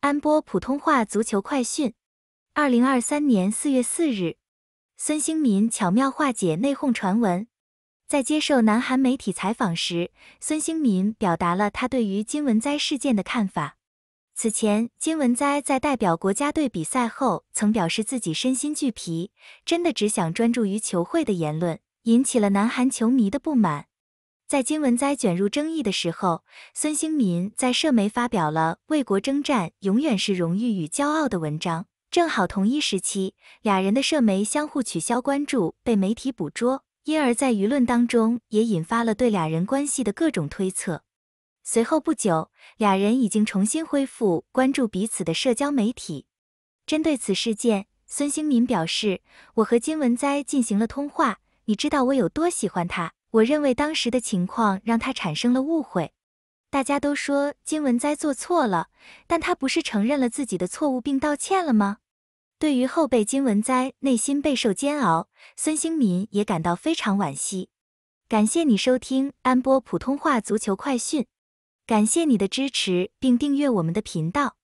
安波普通话足球快讯，二零二三年四月四日，孙兴民巧妙化解内讧传闻。在接受南韩媒体采访时，孙兴民表达了他对于金文哉事件的看法。此前，金文哉在代表国家队比赛后，曾表示自己身心俱疲，真的只想专注于球会的言论，引起了南韩球迷的不满。在金文哉卷入争议的时候，孙兴民在社媒发表了“为国征战，永远是荣誉与骄傲”的文章。正好同一时期，俩人的社媒相互取消关注，被媒体捕捉，因而在舆论当中也引发了对俩人关系的各种推测。随后不久，俩人已经重新恢复关注彼此的社交媒体。针对此事件，孙兴民表示：“我和金文哉进行了通话，你知道我有多喜欢他。”我认为当时的情况让他产生了误会。大家都说金文哉做错了，但他不是承认了自己的错误并道歉了吗？对于后辈金文哉，内心备受煎熬，孙兴民也感到非常惋惜。感谢你收听安播普通话足球快讯，感谢你的支持并订阅我们的频道。